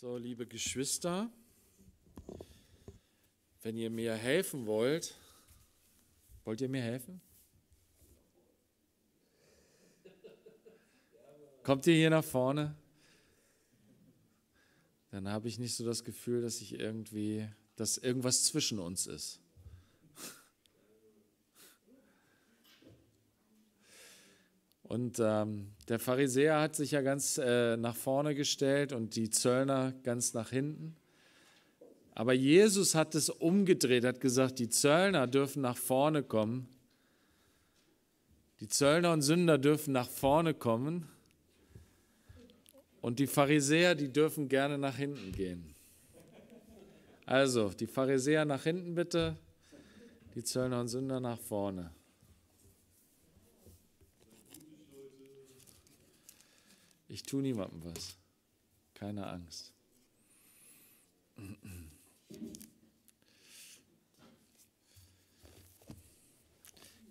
So, liebe Geschwister, wenn ihr mir helfen wollt, wollt ihr mir helfen? Kommt ihr hier nach vorne? Dann habe ich nicht so das Gefühl, dass ich irgendwie, dass irgendwas zwischen uns ist. Und ähm, der Pharisäer hat sich ja ganz äh, nach vorne gestellt und die Zöllner ganz nach hinten. Aber Jesus hat es umgedreht, hat gesagt, die Zöllner dürfen nach vorne kommen. Die Zöllner und Sünder dürfen nach vorne kommen. Und die Pharisäer, die dürfen gerne nach hinten gehen. Also, die Pharisäer nach hinten bitte, die Zöllner und Sünder nach vorne. Ich tue niemandem was. Keine Angst.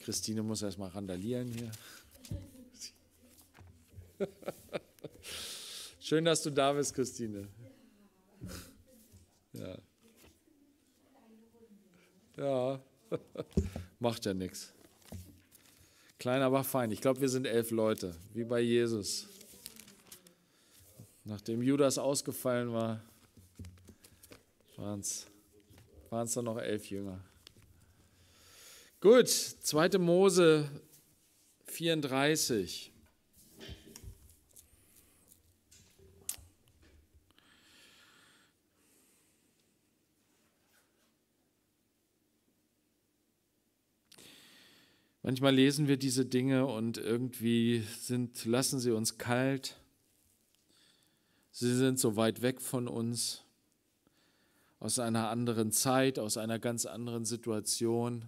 Christine muss erstmal randalieren hier. Schön, dass du da bist, Christine. Ja. Ja. Macht ja nichts. Klein, aber fein. Ich glaube, wir sind elf Leute, wie bei Jesus. Nachdem Judas ausgefallen war, waren es dann noch elf Jünger. Gut, 2. Mose 34. Manchmal lesen wir diese Dinge und irgendwie sind, lassen sie uns kalt. Sie sind so weit weg von uns, aus einer anderen Zeit, aus einer ganz anderen Situation.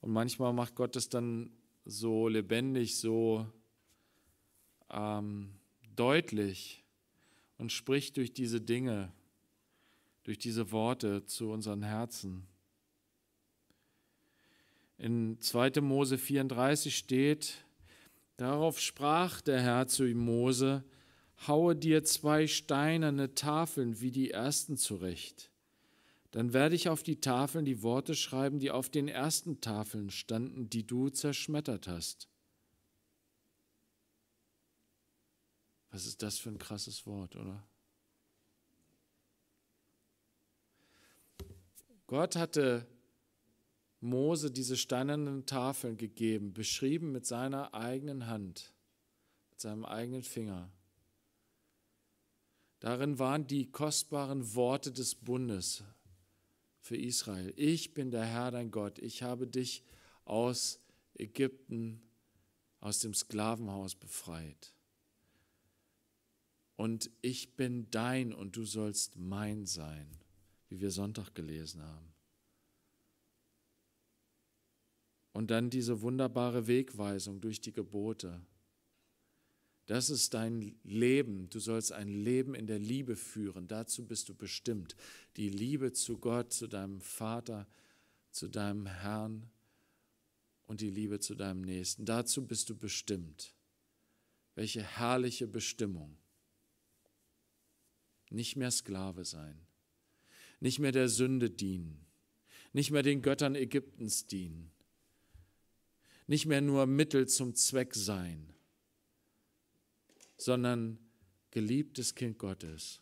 Und manchmal macht Gott es dann so lebendig, so ähm, deutlich und spricht durch diese Dinge, durch diese Worte zu unseren Herzen. In 2. Mose 34 steht, Darauf sprach der Herr zu ihm Mose, haue dir zwei steinerne Tafeln wie die ersten zurecht. Dann werde ich auf die Tafeln die Worte schreiben, die auf den ersten Tafeln standen, die du zerschmettert hast. Was ist das für ein krasses Wort, oder? Gott hatte Mose diese steinernen Tafeln gegeben, beschrieben mit seiner eigenen Hand, mit seinem eigenen Finger. Darin waren die kostbaren Worte des Bundes für Israel. Ich bin der Herr dein Gott, ich habe dich aus Ägypten, aus dem Sklavenhaus befreit. Und ich bin dein und du sollst mein sein, wie wir Sonntag gelesen haben. Und dann diese wunderbare Wegweisung durch die Gebote. Das ist dein Leben. Du sollst ein Leben in der Liebe führen. Dazu bist du bestimmt. Die Liebe zu Gott, zu deinem Vater, zu deinem Herrn und die Liebe zu deinem Nächsten. Dazu bist du bestimmt. Welche herrliche Bestimmung. Nicht mehr Sklave sein. Nicht mehr der Sünde dienen. Nicht mehr den Göttern Ägyptens dienen nicht mehr nur Mittel zum Zweck sein, sondern geliebtes Kind Gottes,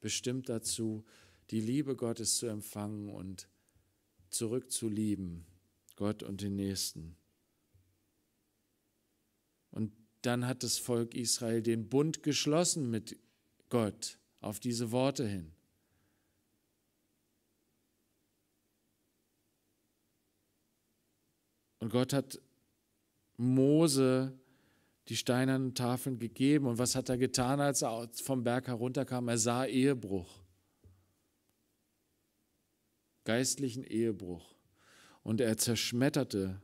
bestimmt dazu, die Liebe Gottes zu empfangen und zurückzulieben, Gott und den Nächsten. Und dann hat das Volk Israel den Bund geschlossen mit Gott auf diese Worte hin. Und Gott hat Mose die steinernen Tafeln gegeben. Und was hat er getan, als er vom Berg herunterkam? Er sah Ehebruch, geistlichen Ehebruch. Und er zerschmetterte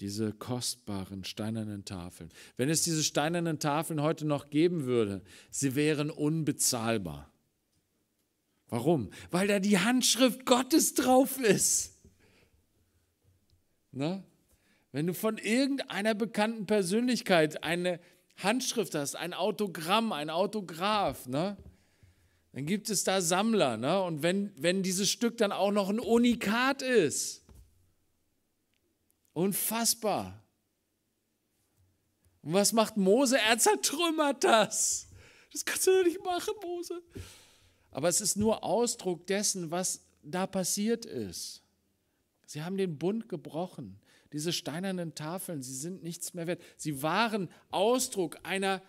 diese kostbaren steinernen Tafeln. Wenn es diese steinernen Tafeln heute noch geben würde, sie wären unbezahlbar. Warum? Weil da die Handschrift Gottes drauf ist. Ne? Wenn du von irgendeiner bekannten Persönlichkeit eine Handschrift hast, ein Autogramm, ein Autograph, ne? dann gibt es da Sammler. Ne? Und wenn, wenn dieses Stück dann auch noch ein Unikat ist, unfassbar. Und was macht Mose? Er zertrümmert das. Das kannst du doch nicht machen, Mose. Aber es ist nur Ausdruck dessen, was da passiert ist. Sie haben den Bund gebrochen. Diese steinernen Tafeln, sie sind nichts mehr wert. Sie waren Ausdruck einer,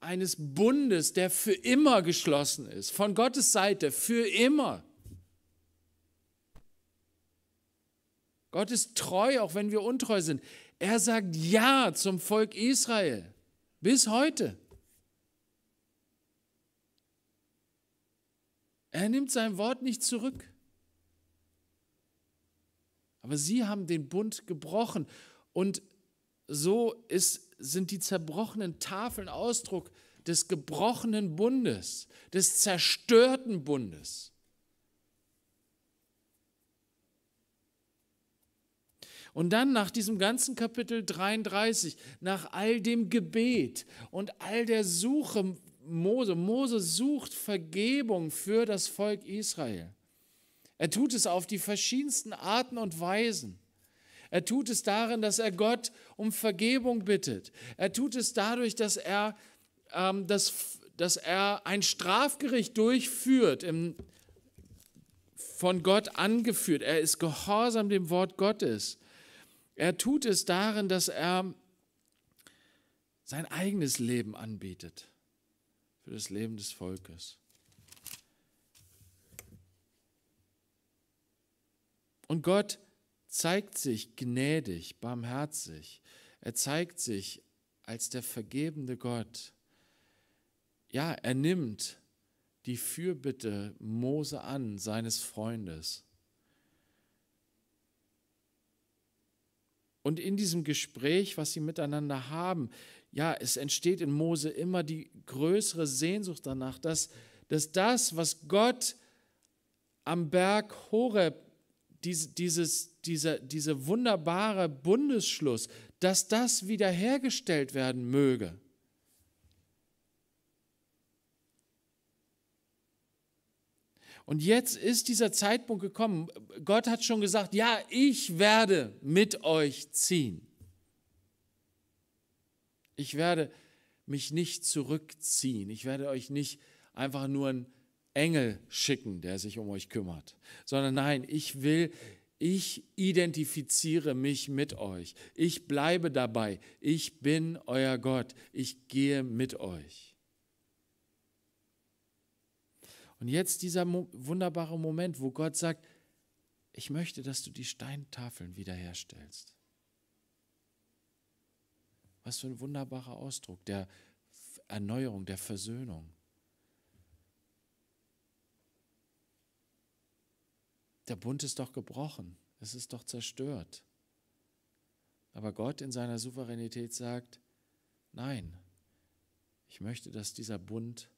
eines Bundes, der für immer geschlossen ist, von Gottes Seite, für immer. Gott ist treu, auch wenn wir untreu sind. Er sagt Ja zum Volk Israel bis heute. Er nimmt sein Wort nicht zurück. Aber sie haben den Bund gebrochen. Und so ist, sind die zerbrochenen Tafeln Ausdruck des gebrochenen Bundes, des zerstörten Bundes. Und dann nach diesem ganzen Kapitel 33, nach all dem Gebet und all der Suche Mose, Mose sucht Vergebung für das Volk Israel. Er tut es auf die verschiedensten Arten und Weisen. Er tut es darin, dass er Gott um Vergebung bittet. Er tut es dadurch, dass er, ähm, dass, dass er ein Strafgericht durchführt, im, von Gott angeführt. Er ist gehorsam dem Wort Gottes. Er tut es darin, dass er sein eigenes Leben anbietet für das Leben des Volkes. Und Gott zeigt sich gnädig, barmherzig. Er zeigt sich als der vergebende Gott. Ja, er nimmt die Fürbitte Mose an, seines Freundes. Und in diesem Gespräch, was sie miteinander haben, ja, es entsteht in Mose immer die größere Sehnsucht danach, dass, dass das, was Gott am Berg Horeb dieses, dieser, dieser wunderbare Bundesschluss, dass das wiederhergestellt werden möge. Und jetzt ist dieser Zeitpunkt gekommen. Gott hat schon gesagt, ja, ich werde mit euch ziehen. Ich werde mich nicht zurückziehen. Ich werde euch nicht einfach nur ein Engel schicken, der sich um euch kümmert, sondern nein, ich will, ich identifiziere mich mit euch. Ich bleibe dabei. Ich bin euer Gott. Ich gehe mit euch. Und jetzt dieser wunderbare Moment, wo Gott sagt, ich möchte, dass du die Steintafeln wiederherstellst. Was für ein wunderbarer Ausdruck der Erneuerung, der Versöhnung. der Bund ist doch gebrochen, es ist doch zerstört. Aber Gott in seiner Souveränität sagt, nein, ich möchte, dass dieser Bund,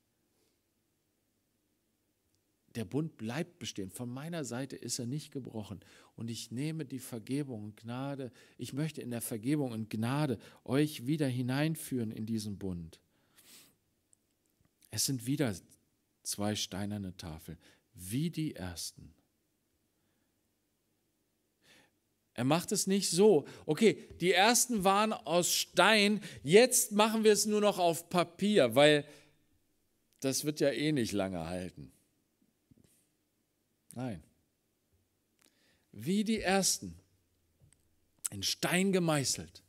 der Bund bleibt bestehen. Von meiner Seite ist er nicht gebrochen. Und ich nehme die Vergebung und Gnade, ich möchte in der Vergebung und Gnade euch wieder hineinführen in diesen Bund. Es sind wieder zwei steinerne Tafeln, wie die ersten. Er macht es nicht so. Okay, die ersten waren aus Stein, jetzt machen wir es nur noch auf Papier, weil das wird ja eh nicht lange halten. Nein. Wie die ersten, in Stein gemeißelt.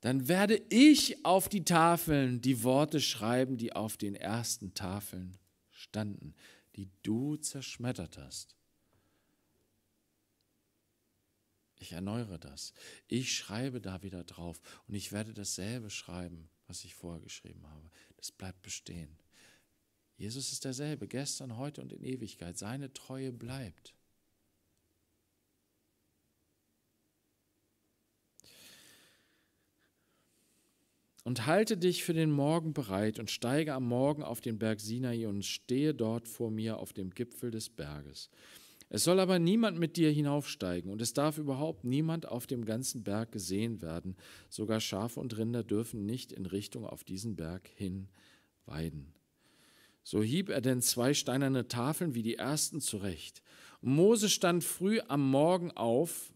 Dann werde ich auf die Tafeln die Worte schreiben, die auf den ersten Tafeln standen, die du zerschmettert hast. Ich erneuere das. Ich schreibe da wieder drauf und ich werde dasselbe schreiben, was ich vorher geschrieben habe. Das bleibt bestehen. Jesus ist derselbe, gestern, heute und in Ewigkeit. Seine Treue bleibt. Und halte dich für den Morgen bereit und steige am Morgen auf den Berg Sinai und stehe dort vor mir auf dem Gipfel des Berges. Es soll aber niemand mit dir hinaufsteigen, und es darf überhaupt niemand auf dem ganzen Berg gesehen werden. Sogar Schafe und Rinder dürfen nicht in Richtung auf diesen Berg hin weiden. So hieb er denn zwei steinerne Tafeln wie die ersten zurecht. Und Mose stand früh am Morgen auf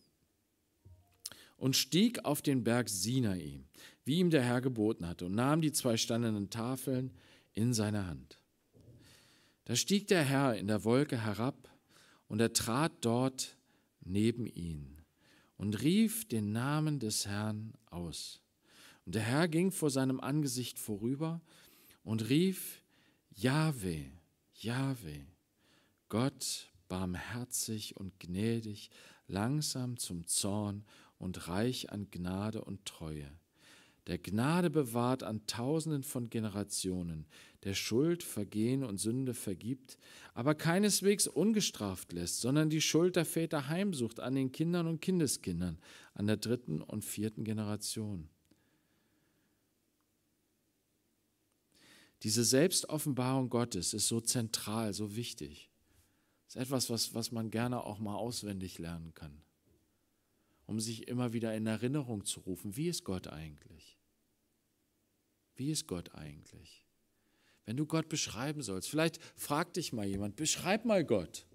und stieg auf den Berg Sinai, wie ihm der Herr geboten hatte, und nahm die zwei steinernen Tafeln in seine Hand. Da stieg der Herr in der Wolke herab und er trat dort neben ihn und rief den Namen des Herrn aus. Und der Herr ging vor seinem Angesicht vorüber und rief, Jahwe, Jahwe, Gott barmherzig und gnädig, langsam zum Zorn und reich an Gnade und Treue, der Gnade bewahrt an Tausenden von Generationen, der Schuld, Vergehen und Sünde vergibt, aber keineswegs ungestraft lässt, sondern die Schuld der Väter heimsucht an den Kindern und Kindeskindern, an der dritten und vierten Generation. Diese Selbstoffenbarung Gottes ist so zentral, so wichtig. Das ist etwas, was, was man gerne auch mal auswendig lernen kann, um sich immer wieder in Erinnerung zu rufen, wie ist Gott eigentlich? Wie ist Gott eigentlich? Wenn du Gott beschreiben sollst, vielleicht fragt dich mal jemand, beschreib mal Gott.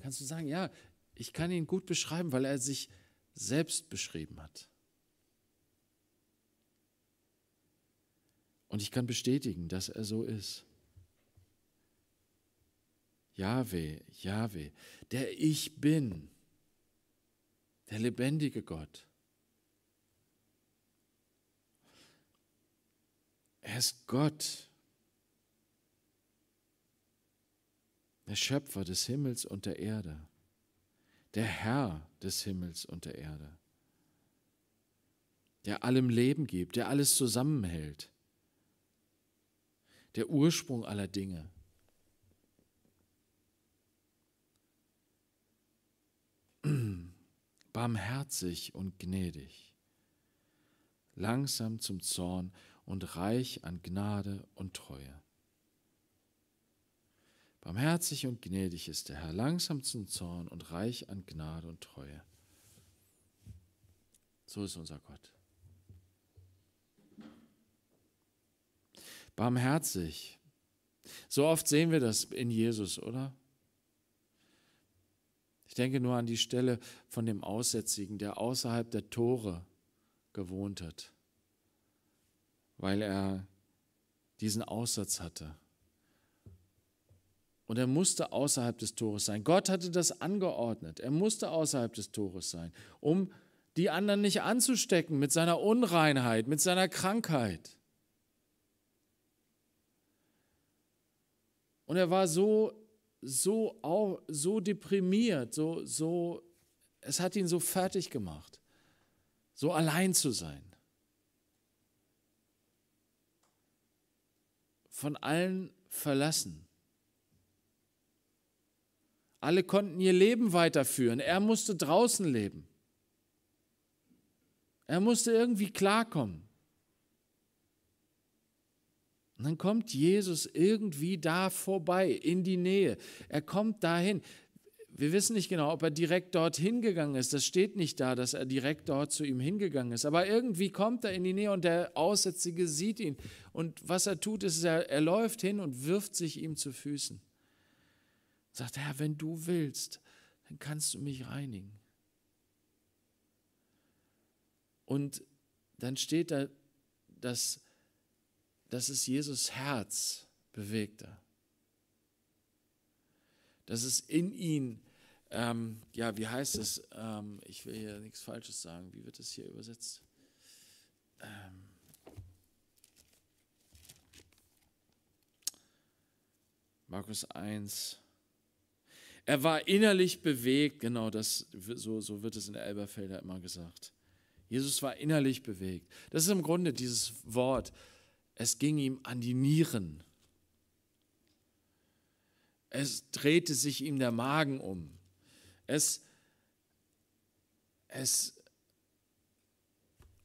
Kannst du sagen, ja, ich kann ihn gut beschreiben, weil er sich selbst beschrieben hat. Und ich kann bestätigen, dass er so ist. Jahwe, Jahwe, der ich bin, der lebendige Gott. Er ist Gott. der Schöpfer des Himmels und der Erde, der Herr des Himmels und der Erde, der allem Leben gibt, der alles zusammenhält, der Ursprung aller Dinge. Barmherzig und gnädig, langsam zum Zorn und reich an Gnade und Treue. Barmherzig und gnädig ist der Herr, langsam zum Zorn und reich an Gnade und Treue. So ist unser Gott. Barmherzig. So oft sehen wir das in Jesus, oder? Ich denke nur an die Stelle von dem Aussätzigen, der außerhalb der Tore gewohnt hat, weil er diesen Aussatz hatte. Und er musste außerhalb des Tores sein. Gott hatte das angeordnet. Er musste außerhalb des Tores sein, um die anderen nicht anzustecken mit seiner Unreinheit, mit seiner Krankheit. Und er war so, so, auch, so deprimiert, so, so, es hat ihn so fertig gemacht, so allein zu sein. Von allen verlassen. Alle konnten ihr Leben weiterführen. Er musste draußen leben. Er musste irgendwie klarkommen. Und dann kommt Jesus irgendwie da vorbei, in die Nähe. Er kommt dahin. Wir wissen nicht genau, ob er direkt dort hingegangen ist. Das steht nicht da, dass er direkt dort zu ihm hingegangen ist. Aber irgendwie kommt er in die Nähe und der Aussätzige sieht ihn. Und was er tut, ist, er, er läuft hin und wirft sich ihm zu Füßen. Sagt, Herr, wenn du willst, dann kannst du mich reinigen. Und dann steht da, dass, dass es Jesus Herz bewegte. Dass es in ihn, ähm, ja, wie heißt es? Ähm, ich will hier nichts Falsches sagen. Wie wird es hier übersetzt? Ähm, Markus 1. Er war innerlich bewegt, genau das, so, so wird es in Elberfelder immer gesagt. Jesus war innerlich bewegt. Das ist im Grunde dieses Wort. Es ging ihm an die Nieren. Es drehte sich ihm der Magen um. Es, es,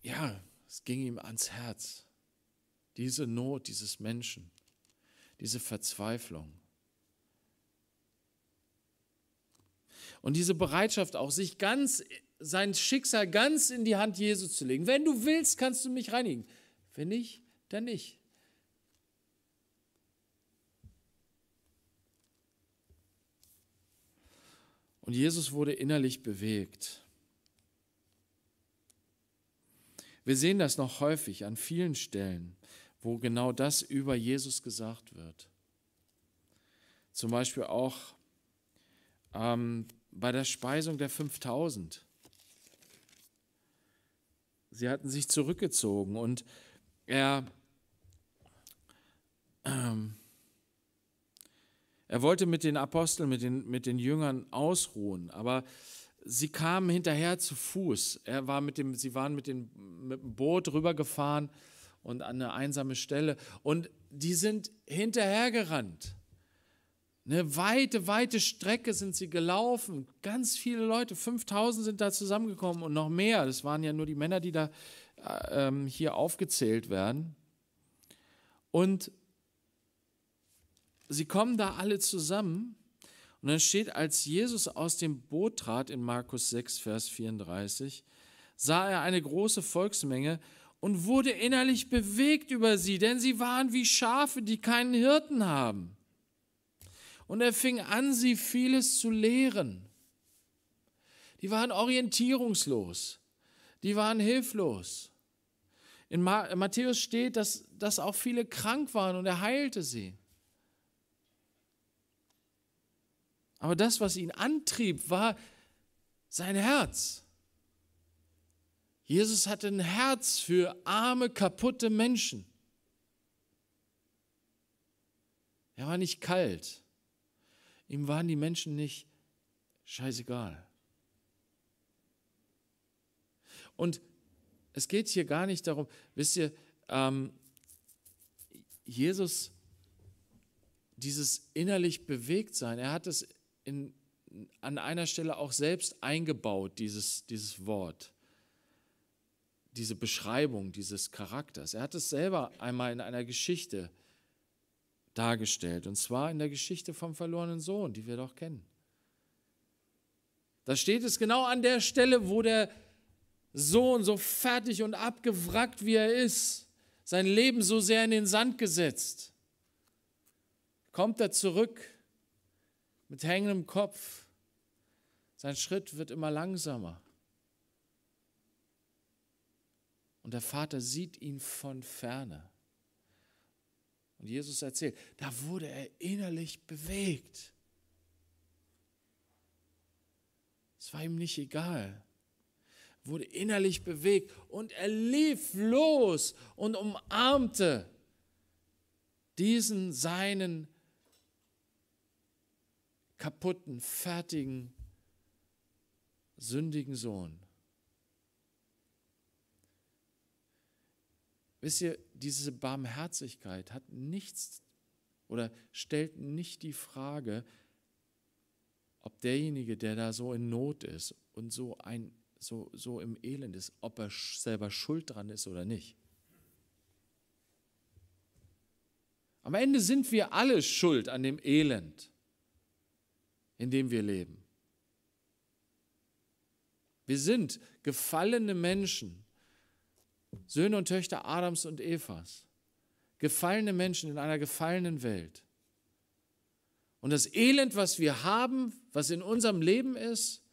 ja, es ging ihm ans Herz. Diese Not dieses Menschen, diese Verzweiflung. Und diese Bereitschaft auch, sich ganz, sein Schicksal ganz in die Hand Jesu zu legen. Wenn du willst, kannst du mich reinigen. Wenn nicht, dann nicht. Und Jesus wurde innerlich bewegt. Wir sehen das noch häufig an vielen Stellen, wo genau das über Jesus gesagt wird. Zum Beispiel auch ähm, bei der Speisung der 5000. Sie hatten sich zurückgezogen und er, ähm, er wollte mit den Aposteln, mit den, mit den Jüngern ausruhen, aber sie kamen hinterher zu Fuß. Er war mit dem, sie waren mit, den, mit dem Boot rübergefahren und an eine einsame Stelle und die sind hinterhergerannt. Eine weite, weite Strecke sind sie gelaufen. Ganz viele Leute, 5000 sind da zusammengekommen und noch mehr. Das waren ja nur die Männer, die da äh, ähm, hier aufgezählt werden. Und sie kommen da alle zusammen. Und dann steht, als Jesus aus dem Boot trat in Markus 6, Vers 34, sah er eine große Volksmenge und wurde innerlich bewegt über sie, denn sie waren wie Schafe, die keinen Hirten haben. Und er fing an, sie vieles zu lehren. Die waren orientierungslos. Die waren hilflos. In Matthäus steht, dass, dass auch viele krank waren und er heilte sie. Aber das, was ihn antrieb, war sein Herz. Jesus hatte ein Herz für arme, kaputte Menschen. Er war nicht kalt. Ihm waren die Menschen nicht scheißegal. Und es geht hier gar nicht darum, wisst ihr, ähm, Jesus, dieses innerlich bewegt sein, er hat es in, an einer Stelle auch selbst eingebaut, dieses, dieses Wort, diese Beschreibung dieses Charakters. Er hat es selber einmal in einer Geschichte eingebaut dargestellt. Und zwar in der Geschichte vom verlorenen Sohn, die wir doch kennen. Da steht es genau an der Stelle, wo der Sohn so fertig und abgewrackt, wie er ist, sein Leben so sehr in den Sand gesetzt, kommt er zurück mit hängendem Kopf. Sein Schritt wird immer langsamer. Und der Vater sieht ihn von ferne und Jesus erzählt, da wurde er innerlich bewegt. Es war ihm nicht egal. Er wurde innerlich bewegt und er lief los und umarmte diesen seinen kaputten, fertigen, sündigen Sohn. Wisst ihr, diese Barmherzigkeit hat nichts oder stellt nicht die Frage, ob derjenige, der da so in Not ist und so, ein, so, so im Elend ist, ob er selber schuld dran ist oder nicht. Am Ende sind wir alle schuld an dem Elend, in dem wir leben. Wir sind gefallene Menschen Söhne und Töchter Adams und Evas, gefallene Menschen in einer gefallenen Welt. Und das Elend, was wir haben, was in unserem Leben ist,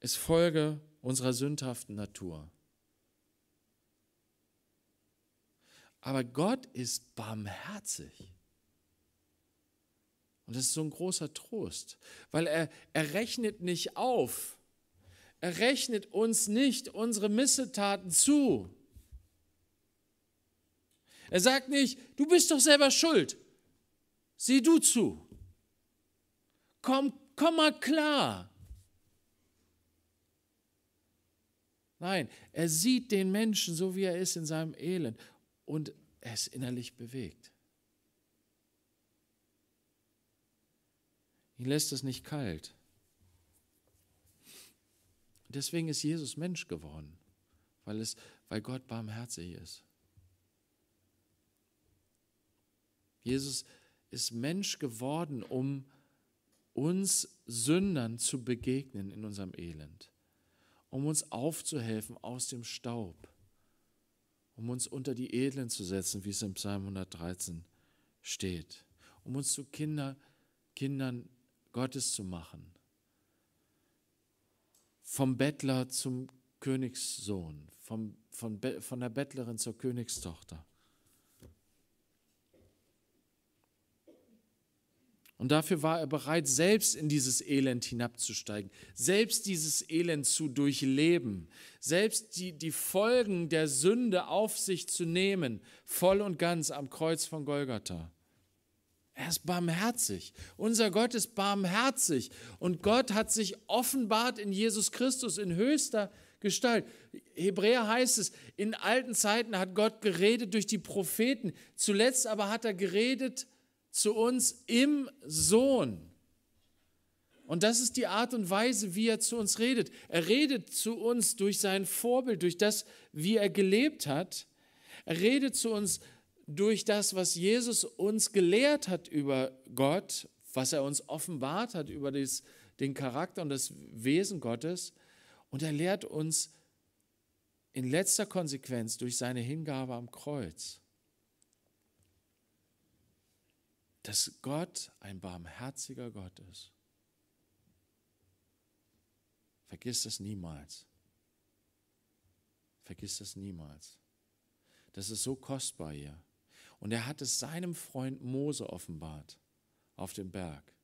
ist Folge unserer sündhaften Natur. Aber Gott ist barmherzig. Und das ist so ein großer Trost, weil er, er rechnet nicht auf, er rechnet uns nicht unsere Missetaten zu. Er sagt nicht, du bist doch selber schuld. Sieh du zu. Komm, komm mal klar. Nein, er sieht den Menschen so, wie er ist in seinem Elend und er ist innerlich bewegt. Ihn lässt es nicht kalt. Deswegen ist Jesus Mensch geworden, weil, es, weil Gott barmherzig ist. Jesus ist Mensch geworden, um uns Sündern zu begegnen in unserem Elend, um uns aufzuhelfen aus dem Staub, um uns unter die Edlen zu setzen, wie es im Psalm 113 steht, um uns zu Kinder, Kindern Gottes zu machen, vom Bettler zum Königssohn, vom, von, von der Bettlerin zur Königstochter. Und dafür war er bereit, selbst in dieses Elend hinabzusteigen, selbst dieses Elend zu durchleben, selbst die, die Folgen der Sünde auf sich zu nehmen, voll und ganz am Kreuz von Golgatha. Er ist barmherzig. Unser Gott ist barmherzig. Und Gott hat sich offenbart in Jesus Christus in höchster Gestalt. Hebräer heißt es, in alten Zeiten hat Gott geredet durch die Propheten. Zuletzt aber hat er geredet zu uns im Sohn. Und das ist die Art und Weise, wie er zu uns redet. Er redet zu uns durch sein Vorbild, durch das, wie er gelebt hat. Er redet zu uns durch durch das, was Jesus uns gelehrt hat über Gott, was er uns offenbart hat über das, den Charakter und das Wesen Gottes. Und er lehrt uns in letzter Konsequenz durch seine Hingabe am Kreuz, dass Gott ein barmherziger Gott ist. Vergiss das niemals. Vergiss das niemals. Das ist so kostbar hier. Und er hat es seinem Freund Mose offenbart auf dem Berg.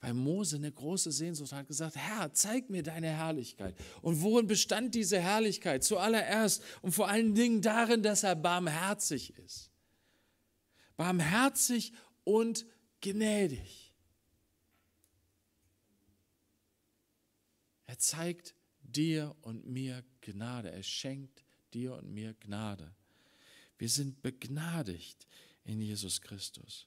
Weil Mose eine große Sehnsucht hat gesagt, Herr, zeig mir deine Herrlichkeit. Und worin bestand diese Herrlichkeit? Zuallererst und vor allen Dingen darin, dass er barmherzig ist. Barmherzig und gnädig. Er zeigt dir und mir Gnade. Er schenkt dir und mir Gnade. Wir sind begnadigt in Jesus Christus.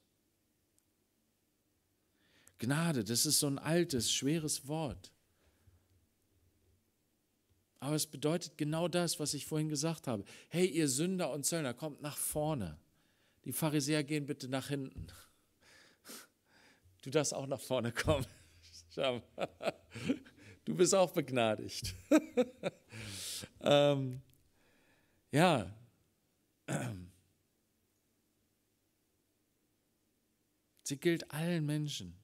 Gnade, das ist so ein altes, schweres Wort. Aber es bedeutet genau das, was ich vorhin gesagt habe. Hey, ihr Sünder und Zöllner, kommt nach vorne. Die Pharisäer gehen bitte nach hinten. Du darfst auch nach vorne kommen. Schau mal. Du bist auch begnadigt. ähm, ja, Sie gilt allen Menschen.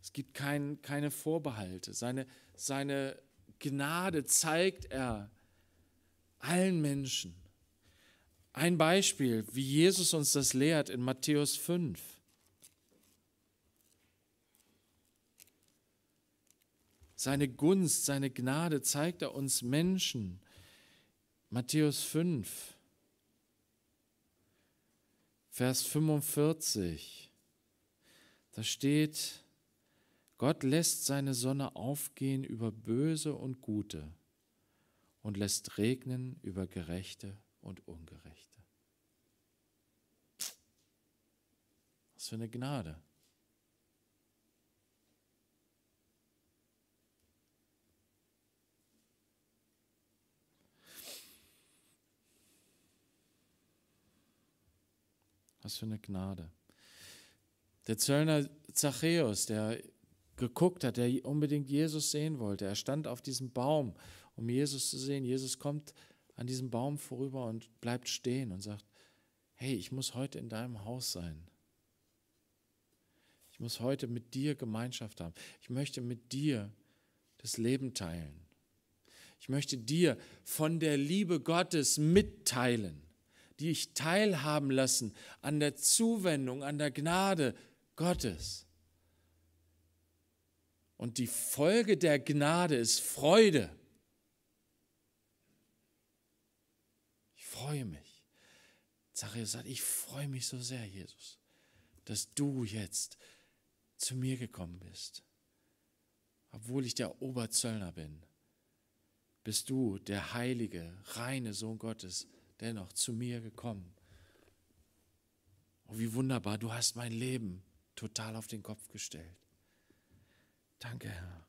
Es gibt kein, keine Vorbehalte. Seine, seine Gnade zeigt er allen Menschen. Ein Beispiel, wie Jesus uns das lehrt in Matthäus 5. Seine Gunst, seine Gnade zeigt er uns Menschen Matthäus 5, Vers 45. Da steht, Gott lässt seine Sonne aufgehen über Böse und Gute und lässt regnen über Gerechte und Ungerechte. Was für eine Gnade. Was für eine Gnade. Der Zöllner Zachäus, der geguckt hat, der unbedingt Jesus sehen wollte, er stand auf diesem Baum, um Jesus zu sehen. Jesus kommt an diesem Baum vorüber und bleibt stehen und sagt, hey, ich muss heute in deinem Haus sein. Ich muss heute mit dir Gemeinschaft haben. Ich möchte mit dir das Leben teilen. Ich möchte dir von der Liebe Gottes mitteilen die ich teilhaben lassen an der Zuwendung, an der Gnade Gottes. Und die Folge der Gnade ist Freude. Ich freue mich. Zachäus sagt, ich freue mich so sehr, Jesus, dass du jetzt zu mir gekommen bist. Obwohl ich der Oberzöllner bin, bist du der heilige, reine Sohn Gottes, dennoch zu mir gekommen. Oh, wie wunderbar, du hast mein Leben total auf den Kopf gestellt. Danke, Herr.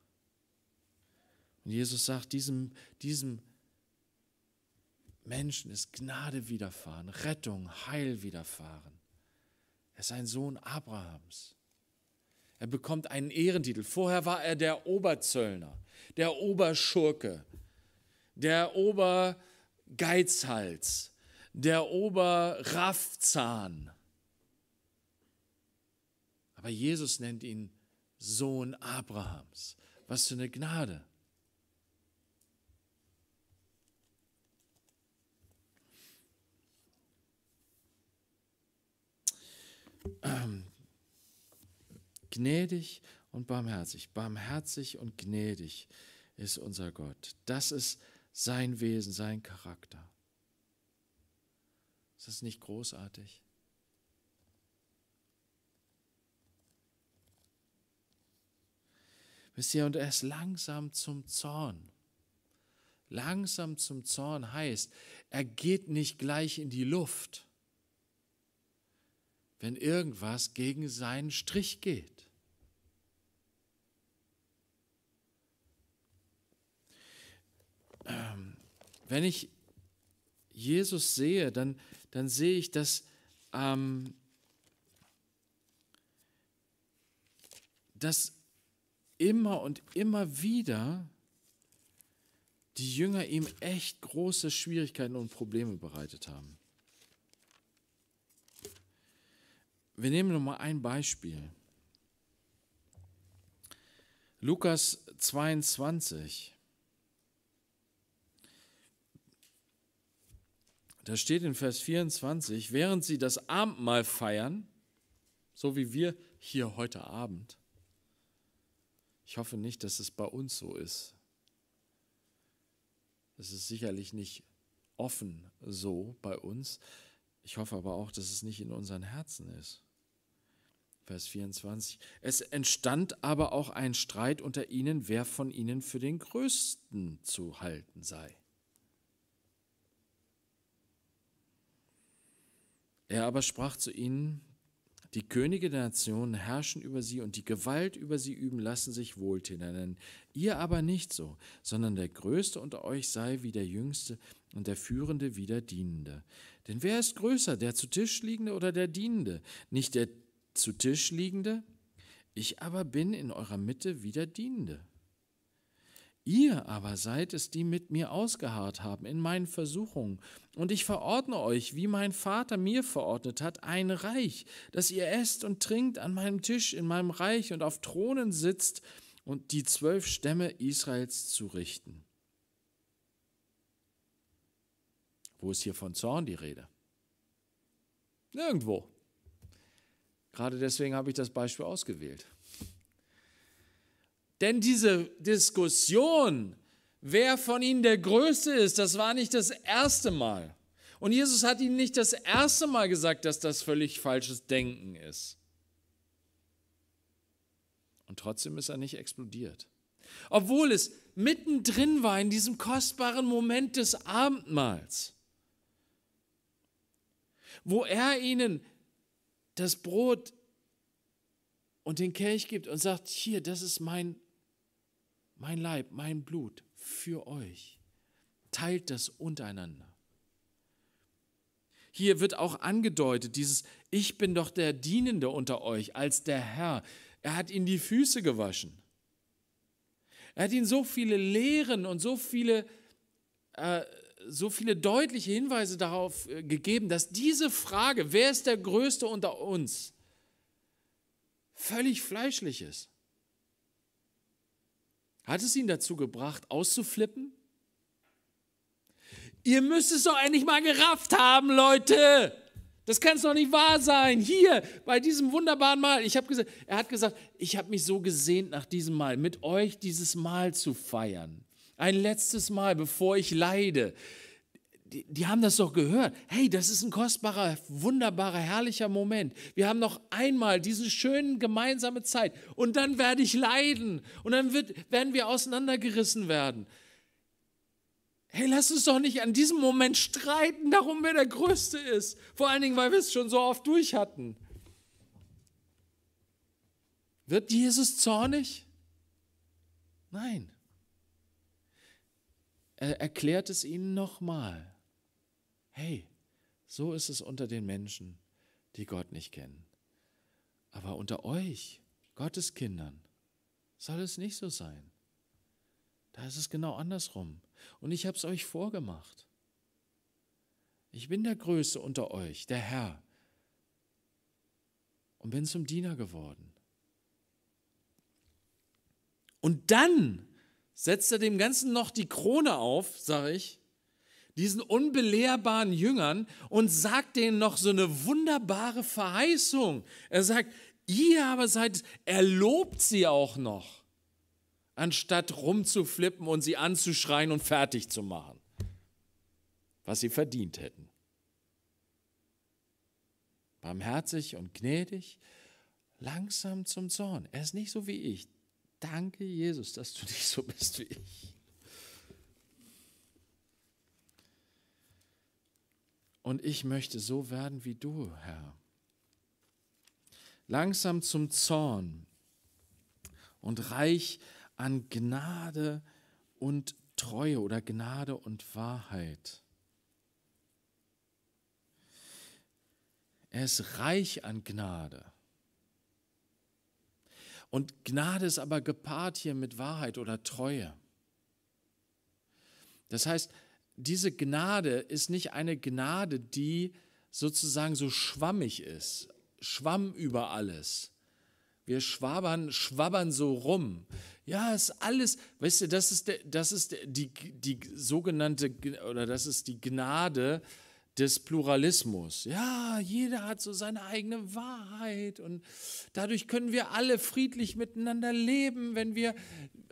Und Jesus sagt, diesem, diesem Menschen ist Gnade widerfahren, Rettung, Heil widerfahren. Er ist ein Sohn Abrahams. Er bekommt einen Ehrentitel. Vorher war er der Oberzöllner, der Oberschurke, der Ober, Geizhals, der Oberraffzahn. Aber Jesus nennt ihn Sohn Abrahams. Was für eine Gnade. Ähm, gnädig und barmherzig. Barmherzig und gnädig ist unser Gott. Das ist sein Wesen, sein Charakter. Ist das nicht großartig? Wisst ihr, und er ist langsam zum Zorn. Langsam zum Zorn heißt, er geht nicht gleich in die Luft, wenn irgendwas gegen seinen Strich geht. Wenn ich Jesus sehe, dann, dann sehe ich, dass, ähm, dass immer und immer wieder die Jünger ihm echt große Schwierigkeiten und Probleme bereitet haben. Wir nehmen noch mal ein Beispiel. Lukas 22. Da steht in Vers 24, während sie das Abendmahl feiern, so wie wir hier heute Abend, ich hoffe nicht, dass es bei uns so ist. Es ist sicherlich nicht offen so bei uns. Ich hoffe aber auch, dass es nicht in unseren Herzen ist. Vers 24. Es entstand aber auch ein Streit unter ihnen, wer von ihnen für den Größten zu halten sei. Er aber sprach zu ihnen, die Könige der Nationen herrschen über sie und die Gewalt über sie üben lassen sich Wohltäter nennen. Ihr aber nicht so, sondern der Größte unter euch sei wie der Jüngste und der Führende wie der Dienende. Denn wer ist größer, der zu Tisch liegende oder der Dienende? Nicht der zu Tisch liegende? Ich aber bin in eurer Mitte wie der Dienende. Ihr aber seid es, die mit mir ausgeharrt haben in meinen Versuchungen. Und ich verordne euch, wie mein Vater mir verordnet hat, ein Reich, dass ihr esst und trinkt an meinem Tisch in meinem Reich und auf Thronen sitzt und die zwölf Stämme Israels zu richten. Wo ist hier von Zorn die Rede? Nirgendwo. Gerade deswegen habe ich das Beispiel ausgewählt. Denn diese Diskussion, wer von ihnen der Größte ist, das war nicht das erste Mal. Und Jesus hat ihnen nicht das erste Mal gesagt, dass das völlig falsches Denken ist. Und trotzdem ist er nicht explodiert. Obwohl es mittendrin war in diesem kostbaren Moment des Abendmahls, wo er ihnen das Brot und den Kelch gibt und sagt, hier, das ist mein mein Leib, mein Blut für euch. Teilt das untereinander. Hier wird auch angedeutet, dieses Ich bin doch der Dienende unter euch als der Herr. Er hat ihnen die Füße gewaschen. Er hat ihnen so viele Lehren und so viele, äh, so viele deutliche Hinweise darauf äh, gegeben, dass diese Frage, wer ist der Größte unter uns, völlig fleischlich ist. Hat es ihn dazu gebracht, auszuflippen? Ihr müsst es doch endlich mal gerafft haben, Leute. Das kann es doch nicht wahr sein. Hier, bei diesem wunderbaren Mal. Ich gesagt, er hat gesagt, ich habe mich so gesehnt nach diesem Mal, mit euch dieses Mal zu feiern. Ein letztes Mal, bevor ich leide die, die, haben das doch gehört. Hey, das ist ein kostbarer, wunderbarer, herrlicher Moment. Wir haben noch einmal diese schöne gemeinsame Zeit und dann werde ich leiden und dann wird, werden wir auseinandergerissen werden. Hey, lass uns doch nicht an diesem Moment streiten, darum wer der Größte ist. Vor allen Dingen, weil wir es schon so oft durch hatten. Wird Jesus zornig? Nein. Er erklärt es ihnen nochmal. Hey, so ist es unter den Menschen, die Gott nicht kennen. Aber unter euch, Gottes Kindern, soll es nicht so sein. Da ist es genau andersrum. Und ich habe es euch vorgemacht. Ich bin der Größte unter euch, der Herr, und bin zum Diener geworden. Und dann setzt er dem Ganzen noch die Krone auf, sage ich, diesen unbelehrbaren Jüngern und sagt denen noch so eine wunderbare Verheißung. Er sagt, ihr aber seid, er lobt sie auch noch, anstatt rumzuflippen und sie anzuschreien und fertig zu machen, was sie verdient hätten. Barmherzig und gnädig, langsam zum Zorn. Er ist nicht so wie ich. Danke, Jesus, dass du nicht so bist wie ich. Und ich möchte so werden wie du, Herr. Langsam zum Zorn und reich an Gnade und Treue oder Gnade und Wahrheit. Er ist reich an Gnade. Und Gnade ist aber gepaart hier mit Wahrheit oder Treue. Das heißt, diese Gnade ist nicht eine Gnade, die sozusagen so schwammig ist, Schwamm über alles. Wir schwabbern, schwabbern so rum. Ja, ist alles, weißt du, das ist, der, das ist der, die, die sogenannte, oder das ist die Gnade des Pluralismus. Ja, jeder hat so seine eigene Wahrheit und dadurch können wir alle friedlich miteinander leben, wenn wir,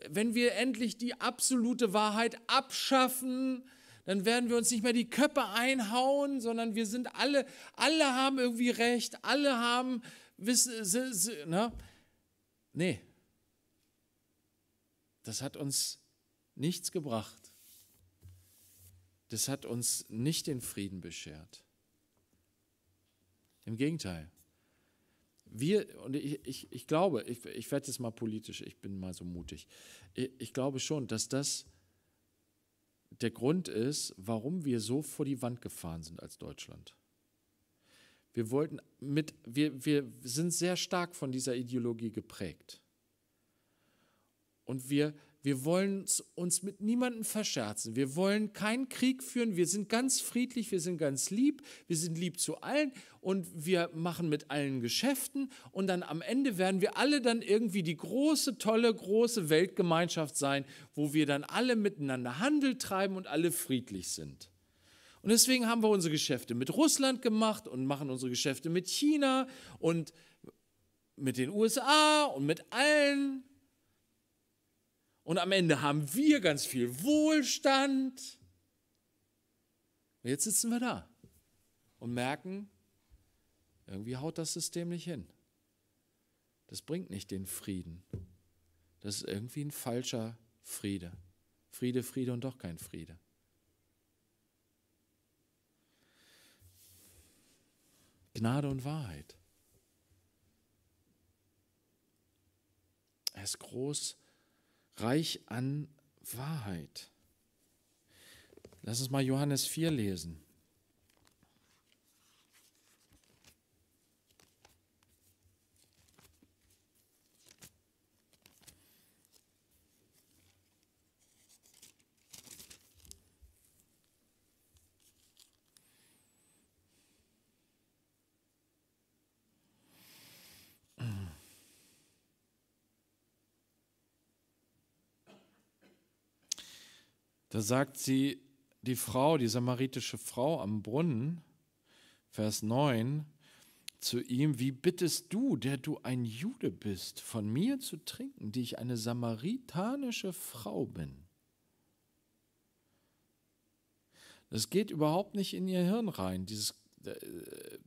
wenn wir endlich die absolute Wahrheit abschaffen dann werden wir uns nicht mehr die Köpfe einhauen, sondern wir sind alle, alle haben irgendwie recht, alle haben, wissen, ne? Nee. Das hat uns nichts gebracht. Das hat uns nicht den Frieden beschert. Im Gegenteil. Wir, und ich, ich, ich glaube, ich, ich werde jetzt mal politisch, ich bin mal so mutig, ich, ich glaube schon, dass das der Grund ist, warum wir so vor die Wand gefahren sind als Deutschland. Wir wollten mit, wir, wir sind sehr stark von dieser Ideologie geprägt. Und wir, wir wollen uns mit niemandem verscherzen. Wir wollen keinen Krieg führen. Wir sind ganz friedlich, wir sind ganz lieb, wir sind lieb zu allen und wir machen mit allen Geschäften. Und dann am Ende werden wir alle dann irgendwie die große, tolle, große Weltgemeinschaft sein, wo wir dann alle miteinander Handel treiben und alle friedlich sind. Und deswegen haben wir unsere Geschäfte mit Russland gemacht und machen unsere Geschäfte mit China und mit den USA und mit allen und am Ende haben wir ganz viel Wohlstand. Und jetzt sitzen wir da und merken, irgendwie haut das System nicht hin. Das bringt nicht den Frieden. Das ist irgendwie ein falscher Friede. Friede, Friede und doch kein Friede. Gnade und Wahrheit. Er ist groß reich an Wahrheit. Lass uns mal Johannes 4 lesen. Da sagt sie, die Frau, die samaritische Frau am Brunnen, Vers 9, zu ihm, wie bittest du, der du ein Jude bist, von mir zu trinken, die ich eine samaritanische Frau bin? Das geht überhaupt nicht in ihr Hirn rein. Dieses, äh, äh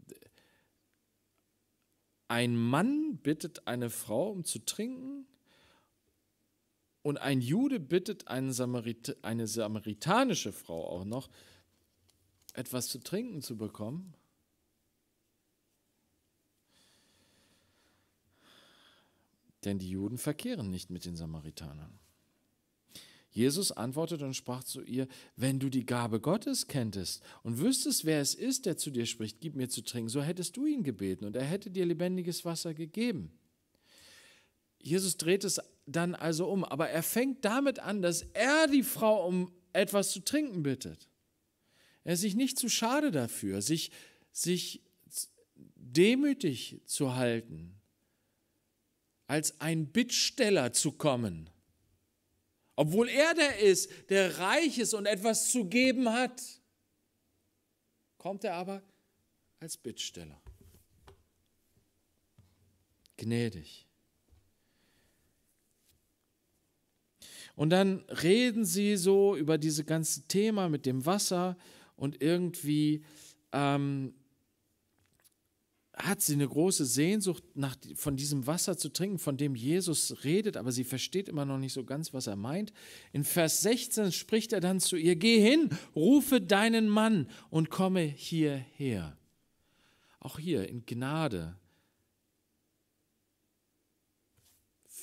ein Mann bittet eine Frau um zu trinken und ein Jude bittet eine, Samarita eine samaritanische Frau auch noch, etwas zu trinken zu bekommen. Denn die Juden verkehren nicht mit den Samaritanern. Jesus antwortete und sprach zu ihr, wenn du die Gabe Gottes kenntest und wüsstest, wer es ist, der zu dir spricht, gib mir zu trinken, so hättest du ihn gebeten und er hätte dir lebendiges Wasser gegeben. Jesus dreht es dann also um. Aber er fängt damit an, dass er die Frau um etwas zu trinken bittet. Er ist sich nicht zu schade dafür, sich, sich demütig zu halten, als ein Bittsteller zu kommen. Obwohl er der ist, der reich ist und etwas zu geben hat, kommt er aber als Bittsteller. Gnädig. Und dann reden sie so über dieses ganze Thema mit dem Wasser und irgendwie ähm, hat sie eine große Sehnsucht, nach, von diesem Wasser zu trinken, von dem Jesus redet, aber sie versteht immer noch nicht so ganz, was er meint. In Vers 16 spricht er dann zu ihr, geh hin, rufe deinen Mann und komme hierher. Auch hier in Gnade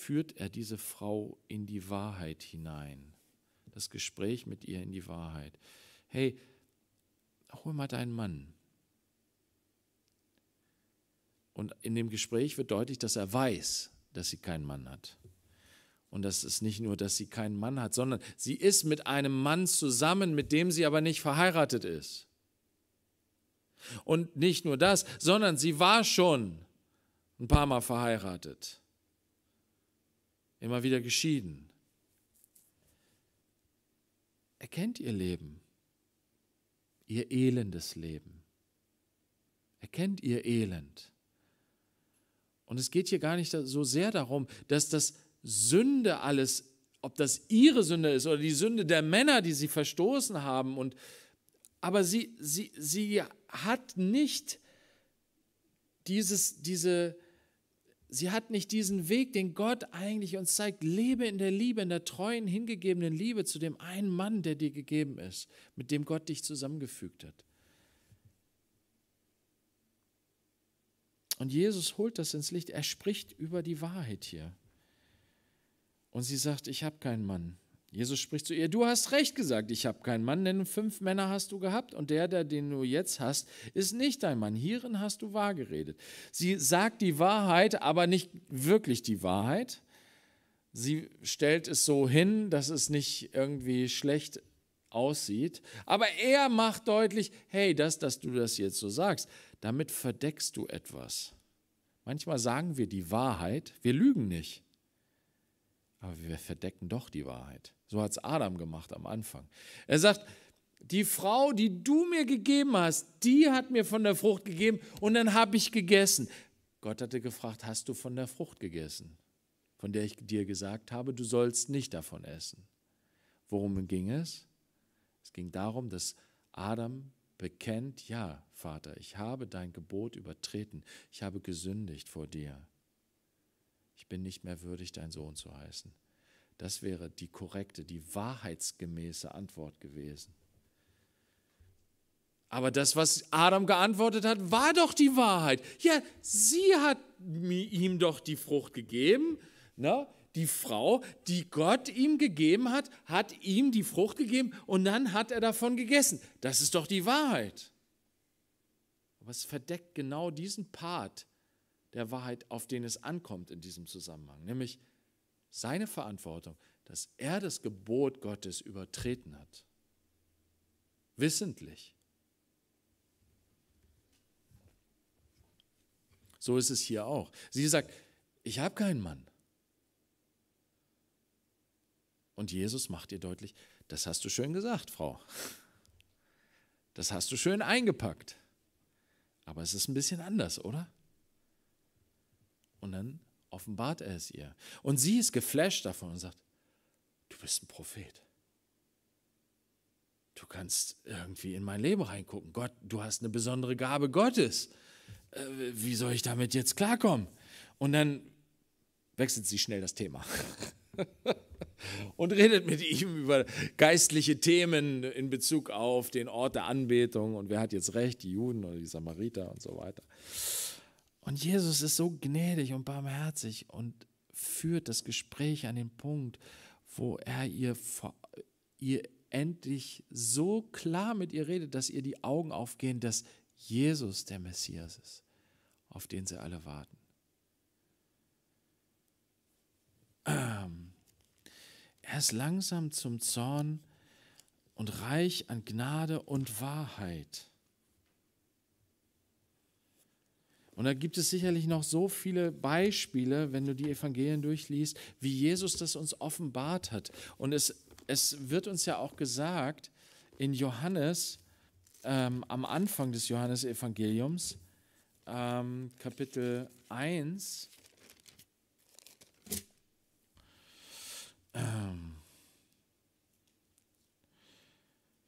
führt er diese Frau in die Wahrheit hinein. Das Gespräch mit ihr in die Wahrheit. Hey, hol mal deinen Mann. Und in dem Gespräch wird deutlich, dass er weiß, dass sie keinen Mann hat. Und das ist nicht nur, dass sie keinen Mann hat, sondern sie ist mit einem Mann zusammen, mit dem sie aber nicht verheiratet ist. Und nicht nur das, sondern sie war schon ein paar Mal verheiratet immer wieder geschieden. Erkennt ihr Leben, ihr elendes Leben. Erkennt ihr Elend. Und es geht hier gar nicht so sehr darum, dass das Sünde alles, ob das ihre Sünde ist oder die Sünde der Männer, die sie verstoßen haben. Und, aber sie, sie, sie hat nicht dieses, diese, Sie hat nicht diesen Weg, den Gott eigentlich uns zeigt. Lebe in der Liebe, in der treuen, hingegebenen Liebe zu dem einen Mann, der dir gegeben ist, mit dem Gott dich zusammengefügt hat. Und Jesus holt das ins Licht. Er spricht über die Wahrheit hier. Und sie sagt, ich habe keinen Mann. Jesus spricht zu ihr, du hast recht gesagt, ich habe keinen Mann, denn fünf Männer hast du gehabt und der, der den du jetzt hast, ist nicht dein Mann. Hierin hast du wahr geredet. Sie sagt die Wahrheit, aber nicht wirklich die Wahrheit. Sie stellt es so hin, dass es nicht irgendwie schlecht aussieht. Aber er macht deutlich, hey, das, dass du das jetzt so sagst, damit verdeckst du etwas. Manchmal sagen wir die Wahrheit, wir lügen nicht aber wir verdecken doch die Wahrheit. So hat es Adam gemacht am Anfang. Er sagt, die Frau, die du mir gegeben hast, die hat mir von der Frucht gegeben und dann habe ich gegessen. Gott hatte gefragt, hast du von der Frucht gegessen, von der ich dir gesagt habe, du sollst nicht davon essen. Worum ging es? Es ging darum, dass Adam bekennt, ja, Vater, ich habe dein Gebot übertreten, ich habe gesündigt vor dir ich bin nicht mehr würdig, dein Sohn zu heißen. Das wäre die korrekte, die wahrheitsgemäße Antwort gewesen. Aber das, was Adam geantwortet hat, war doch die Wahrheit. Ja, sie hat ihm doch die Frucht gegeben. Ne? Die Frau, die Gott ihm gegeben hat, hat ihm die Frucht gegeben und dann hat er davon gegessen. Das ist doch die Wahrheit. Aber es verdeckt genau diesen Part, der Wahrheit, auf den es ankommt in diesem Zusammenhang, nämlich seine Verantwortung, dass er das Gebot Gottes übertreten hat. Wissentlich. So ist es hier auch. Sie sagt, ich habe keinen Mann. Und Jesus macht ihr deutlich, das hast du schön gesagt, Frau. Das hast du schön eingepackt. Aber es ist ein bisschen anders, oder? Und dann offenbart er es ihr. Und sie ist geflasht davon und sagt, du bist ein Prophet. Du kannst irgendwie in mein Leben reingucken. Gott, du hast eine besondere Gabe Gottes. Äh, wie soll ich damit jetzt klarkommen? Und dann wechselt sie schnell das Thema. und redet mit ihm über geistliche Themen in Bezug auf den Ort der Anbetung und wer hat jetzt recht, die Juden oder die Samariter und so weiter. Und Jesus ist so gnädig und barmherzig und führt das Gespräch an den Punkt, wo er ihr, ihr endlich so klar mit ihr redet, dass ihr die Augen aufgehen, dass Jesus der Messias ist, auf den sie alle warten. Ähm, er ist langsam zum Zorn und reich an Gnade und Wahrheit. Und da gibt es sicherlich noch so viele Beispiele, wenn du die Evangelien durchliest, wie Jesus das uns offenbart hat. Und es, es wird uns ja auch gesagt in Johannes, ähm, am Anfang des Johannesevangeliums, ähm, Kapitel 1, ähm,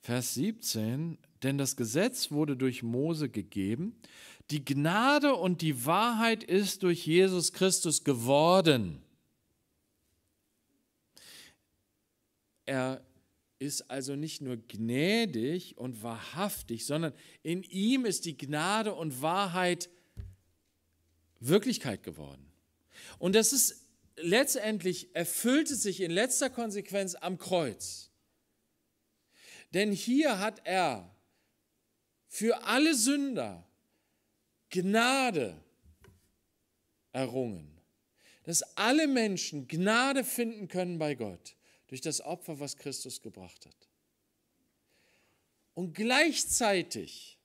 Vers 17, denn das Gesetz wurde durch Mose gegeben, die Gnade und die Wahrheit ist durch Jesus Christus geworden. Er ist also nicht nur gnädig und wahrhaftig, sondern in ihm ist die Gnade und Wahrheit Wirklichkeit geworden. Und das ist letztendlich, erfüllte sich in letzter Konsequenz am Kreuz. Denn hier hat er für alle Sünder Gnade errungen, dass alle Menschen Gnade finden können bei Gott durch das Opfer, was Christus gebracht hat. Und gleichzeitig,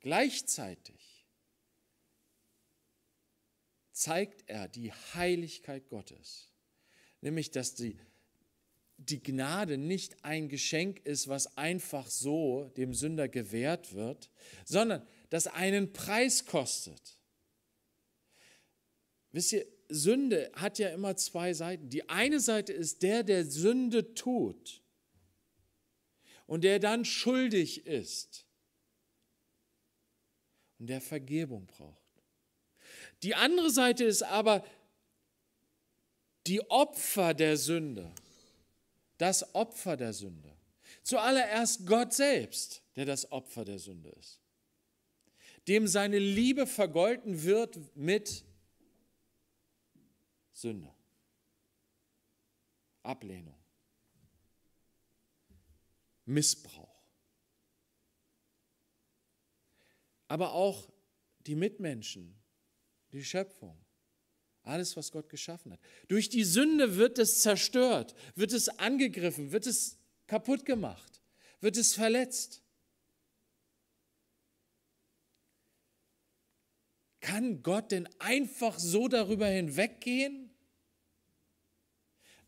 gleichzeitig zeigt er die Heiligkeit Gottes, nämlich dass die, die Gnade nicht ein Geschenk ist, was einfach so dem Sünder gewährt wird, sondern das einen Preis kostet. Wisst ihr, Sünde hat ja immer zwei Seiten. Die eine Seite ist der, der Sünde tut und der dann schuldig ist und der Vergebung braucht. Die andere Seite ist aber die Opfer der Sünde, das Opfer der Sünde. Zuallererst Gott selbst, der das Opfer der Sünde ist dem seine Liebe vergolten wird mit Sünde, Ablehnung, Missbrauch. Aber auch die Mitmenschen, die Schöpfung, alles, was Gott geschaffen hat. Durch die Sünde wird es zerstört, wird es angegriffen, wird es kaputt gemacht, wird es verletzt. Kann Gott denn einfach so darüber hinweggehen?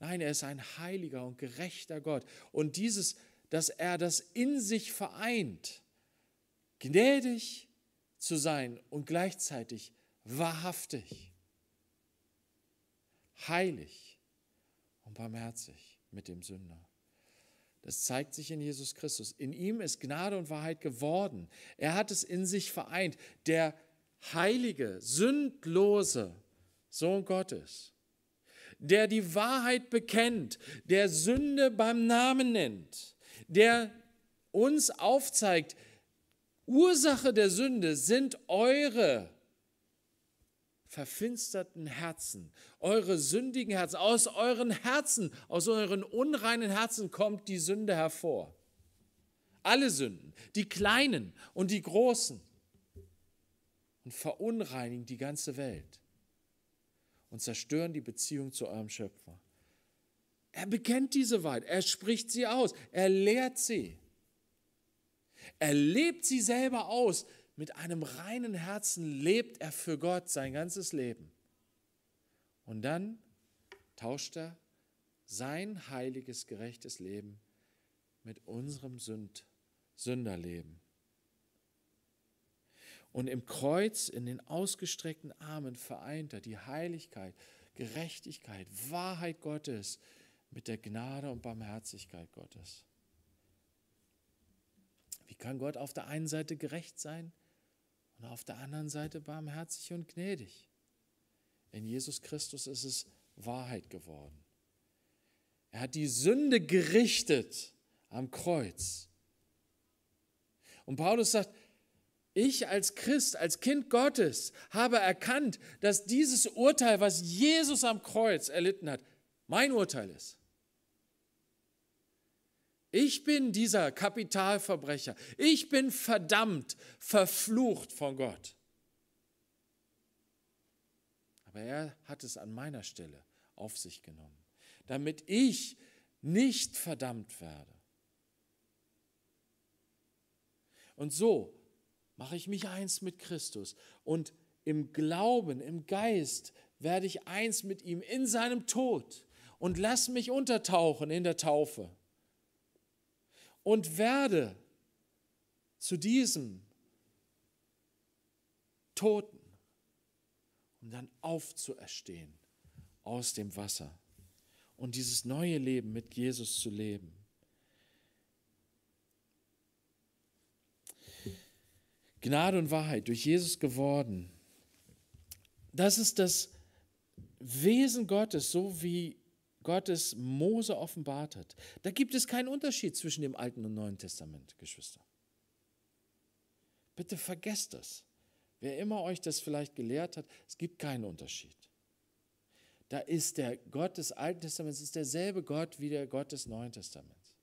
Nein, er ist ein heiliger und gerechter Gott. Und dieses, dass er das in sich vereint, gnädig zu sein und gleichzeitig wahrhaftig, heilig und barmherzig mit dem Sünder. Das zeigt sich in Jesus Christus. In ihm ist Gnade und Wahrheit geworden. Er hat es in sich vereint. Der heilige, sündlose Sohn Gottes, der die Wahrheit bekennt, der Sünde beim Namen nennt, der uns aufzeigt, Ursache der Sünde sind eure verfinsterten Herzen, eure sündigen Herzen. Aus euren Herzen, aus euren unreinen Herzen kommt die Sünde hervor. Alle Sünden, die kleinen und die großen und verunreinigen die ganze Welt und zerstören die Beziehung zu eurem Schöpfer. Er bekennt diese Wahrheit, er spricht sie aus, er lehrt sie. Er lebt sie selber aus. Mit einem reinen Herzen lebt er für Gott sein ganzes Leben. Und dann tauscht er sein heiliges, gerechtes Leben mit unserem Sünd Sünderleben. Und im Kreuz, in den ausgestreckten Armen vereint er die Heiligkeit, Gerechtigkeit, Wahrheit Gottes mit der Gnade und Barmherzigkeit Gottes. Wie kann Gott auf der einen Seite gerecht sein und auf der anderen Seite barmherzig und gnädig? In Jesus Christus ist es Wahrheit geworden. Er hat die Sünde gerichtet am Kreuz. Und Paulus sagt, ich als Christ, als Kind Gottes habe erkannt, dass dieses Urteil, was Jesus am Kreuz erlitten hat, mein Urteil ist. Ich bin dieser Kapitalverbrecher. Ich bin verdammt, verflucht von Gott. Aber er hat es an meiner Stelle auf sich genommen, damit ich nicht verdammt werde. Und so mache ich mich eins mit Christus. Und im Glauben, im Geist werde ich eins mit ihm in seinem Tod und lass mich untertauchen in der Taufe und werde zu diesem Toten, um dann aufzuerstehen aus dem Wasser und dieses neue Leben mit Jesus zu leben. Gnade und Wahrheit durch Jesus geworden. Das ist das Wesen Gottes, so wie Gottes Mose offenbart hat. Da gibt es keinen Unterschied zwischen dem Alten und Neuen Testament, Geschwister. Bitte vergesst das. Wer immer euch das vielleicht gelehrt hat, es gibt keinen Unterschied. Da ist der Gott des Alten Testaments ist derselbe Gott wie der Gott des Neuen Testaments.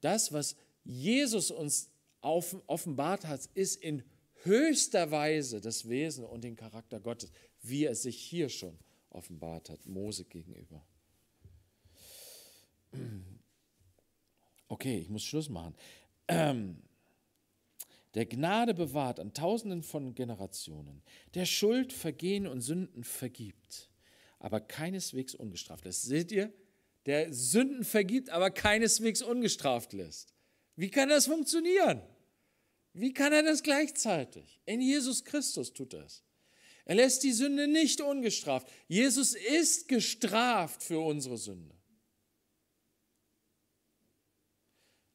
Das, was Jesus uns offenbart hat, ist in höchster Weise das Wesen und den Charakter Gottes, wie er sich hier schon offenbart hat, Mose gegenüber. Okay, ich muss Schluss machen. Ähm, der Gnade bewahrt an tausenden von Generationen, der Schuld, Vergehen und Sünden vergibt, aber keineswegs ungestraft lässt. Seht ihr? Der Sünden vergibt, aber keineswegs ungestraft lässt. Wie kann das funktionieren? Wie kann er das gleichzeitig? In Jesus Christus tut das. Er lässt die Sünde nicht ungestraft. Jesus ist gestraft für unsere Sünde.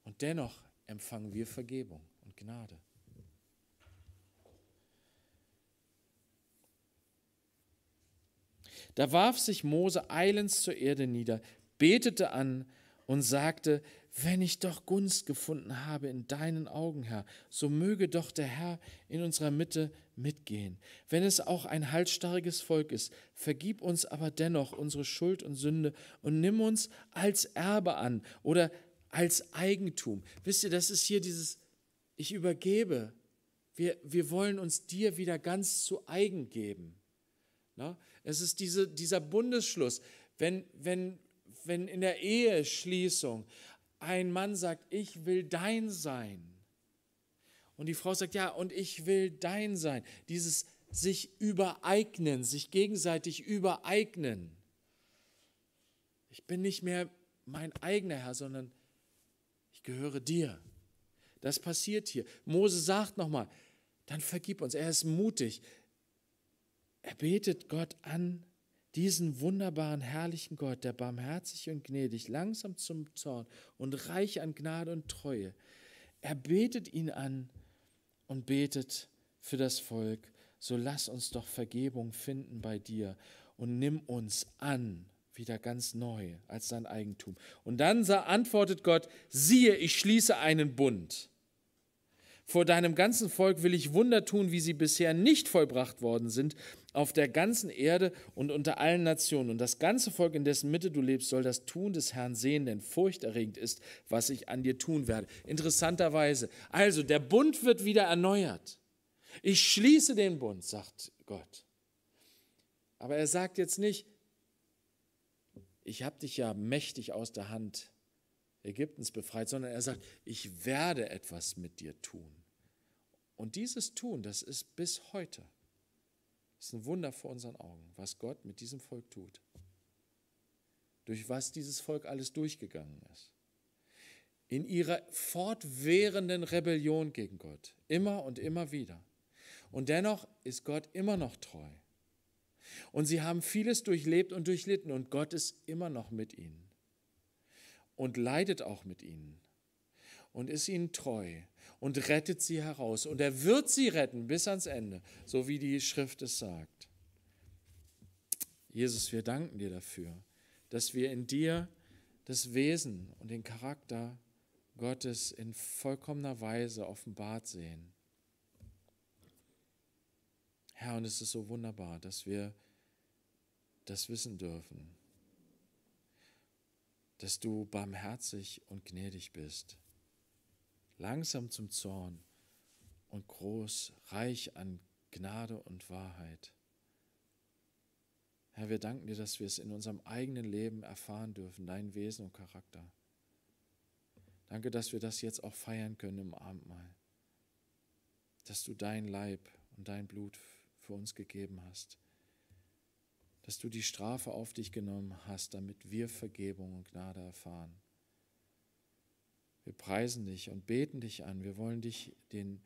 Und dennoch empfangen wir Vergebung und Gnade. Da warf sich Mose eilends zur Erde nieder, betete an und sagte, wenn ich doch Gunst gefunden habe in deinen Augen, Herr, so möge doch der Herr in unserer Mitte mitgehen. Wenn es auch ein halsstarriges Volk ist, vergib uns aber dennoch unsere Schuld und Sünde und nimm uns als Erbe an oder als Eigentum. Wisst ihr, das ist hier dieses, ich übergebe. Wir, wir wollen uns dir wieder ganz zu eigen geben. Na? Es ist diese, dieser Bundesschluss. Wenn, wenn, wenn in der Eheschließung ein Mann sagt, ich will dein sein. Und die Frau sagt, ja, und ich will dein sein. Dieses sich übereignen, sich gegenseitig übereignen. Ich bin nicht mehr mein eigener Herr, sondern ich gehöre dir. Das passiert hier. Mose sagt nochmal, dann vergib uns. Er ist mutig. Er betet Gott an diesen wunderbaren, herrlichen Gott, der barmherzig und gnädig, langsam zum Zorn und reich an Gnade und Treue. Er betet ihn an und betet für das Volk, so lass uns doch Vergebung finden bei dir und nimm uns an, wieder ganz neu als dein Eigentum. Und dann antwortet Gott, siehe, ich schließe einen Bund. Vor deinem ganzen Volk will ich Wunder tun, wie sie bisher nicht vollbracht worden sind, auf der ganzen Erde und unter allen Nationen. Und das ganze Volk, in dessen Mitte du lebst, soll das Tun des Herrn sehen, denn furchterregend ist, was ich an dir tun werde. Interessanterweise. Also, der Bund wird wieder erneuert. Ich schließe den Bund, sagt Gott. Aber er sagt jetzt nicht, ich habe dich ja mächtig aus der Hand Ägyptens befreit, sondern er sagt, ich werde etwas mit dir tun. Und dieses Tun, das ist bis heute, ist ein Wunder vor unseren Augen, was Gott mit diesem Volk tut. Durch was dieses Volk alles durchgegangen ist. In ihrer fortwährenden Rebellion gegen Gott. Immer und immer wieder. Und dennoch ist Gott immer noch treu. Und sie haben vieles durchlebt und durchlitten und Gott ist immer noch mit ihnen und leidet auch mit ihnen und ist ihnen treu und rettet sie heraus. Und er wird sie retten bis ans Ende, so wie die Schrift es sagt. Jesus, wir danken dir dafür, dass wir in dir das Wesen und den Charakter Gottes in vollkommener Weise offenbart sehen. Herr, und es ist so wunderbar, dass wir das wissen dürfen, dass du barmherzig und gnädig bist langsam zum Zorn und groß, reich an Gnade und Wahrheit. Herr, wir danken dir, dass wir es in unserem eigenen Leben erfahren dürfen, dein Wesen und Charakter. Danke, dass wir das jetzt auch feiern können im Abendmahl, dass du dein Leib und dein Blut für uns gegeben hast, dass du die Strafe auf dich genommen hast, damit wir Vergebung und Gnade erfahren. Wir preisen dich und beten dich an. Wir wollen dich, den,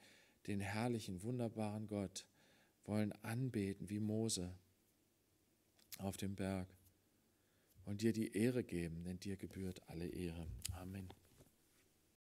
den herrlichen, wunderbaren Gott, wollen anbeten wie Mose auf dem Berg und dir die Ehre geben, denn dir gebührt alle Ehre. Amen.